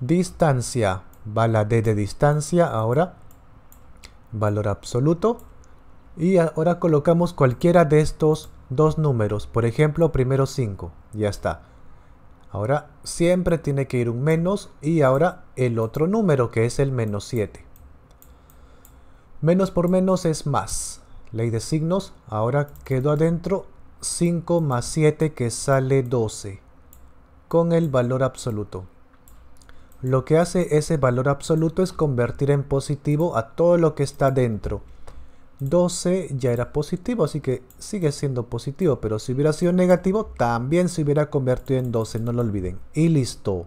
distancia. Va la D de distancia ahora. Valor absoluto. Y ahora colocamos cualquiera de estos dos números. Por ejemplo, primero 5. Ya está. Ahora siempre tiene que ir un menos y ahora el otro número que es el menos 7. Menos por menos es más. Ley de signos. Ahora quedó adentro 5 más 7 que sale 12 con el valor absoluto. Lo que hace ese valor absoluto es convertir en positivo a todo lo que está dentro. 12 ya era positivo, así que sigue siendo positivo, pero si hubiera sido negativo, también se hubiera convertido en 12, no lo olviden. Y listo.